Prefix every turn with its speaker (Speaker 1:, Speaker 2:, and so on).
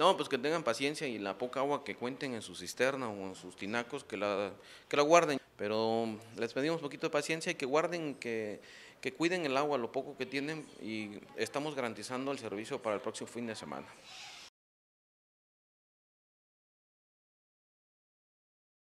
Speaker 1: No, pues que tengan paciencia y la poca agua que cuenten en su cisterna o en sus tinacos, que la, guarden. Pero les pedimos un poquito de paciencia y que guarden, que cuiden el agua, lo poco que tienen y estamos garantizando el servicio para el próximo fin de semana.